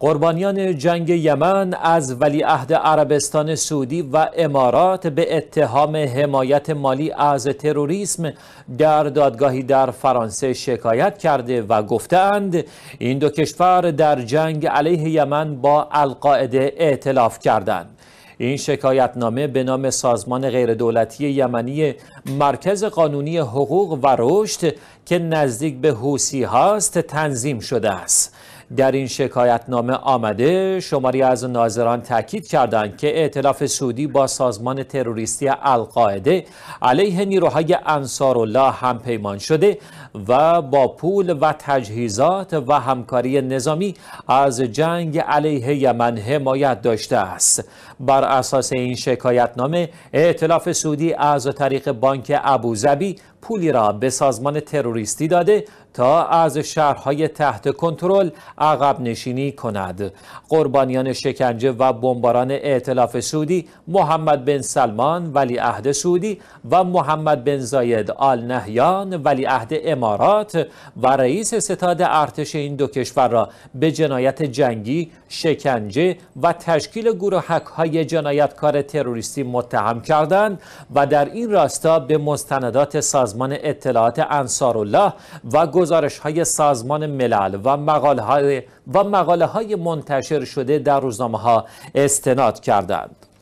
قربانیان جنگ یمن از ولیعهد عربستان سعودی و امارات به اتهام حمایت مالی از تروریسم در دادگاهی در فرانسه شکایت کرده و گفتند این دو کشور در جنگ علیه یمن با القاعده ائتلاف کردند این نامه به نام سازمان غیردولتی یمنی مرکز قانونی حقوق و رشد که نزدیک به حوسی هاست تنظیم شده است در این شکایتنامه آمده شماری از ناظران تاکید کردند که اعتلاف سعودی با سازمان تروریستی القاعده علیه نیروهای انصار الله هم پیمان شده و با پول و تجهیزات و همکاری نظامی از جنگ علیه یمن حمایت داشته است بر اساس این شکایتنامه اعتلاف سعودی از طریق بانک ابوظبی پولی را به سازمان تروریستی داده تا از شهرهای تحت کنترل عقب نشینی کند قربانیان شکنجه و بمباران ائتلاف سعودی محمد بن سلمان ولی عهد سعودی و محمد بن زاید آل نهیان ولی عهد امارات و رئیس ستاد ارتش این دو کشور را به جنایت جنگی شکنجه و تشکیل گروهک های جنایتکار تروریستی متهم کردند و در این راستا به مستندات سازمان سازمان اطلاعات انصار الله و گزارش های سازمان ملل و مقاله های, و مقاله های منتشر شده در روزنامه ها استناد کردند.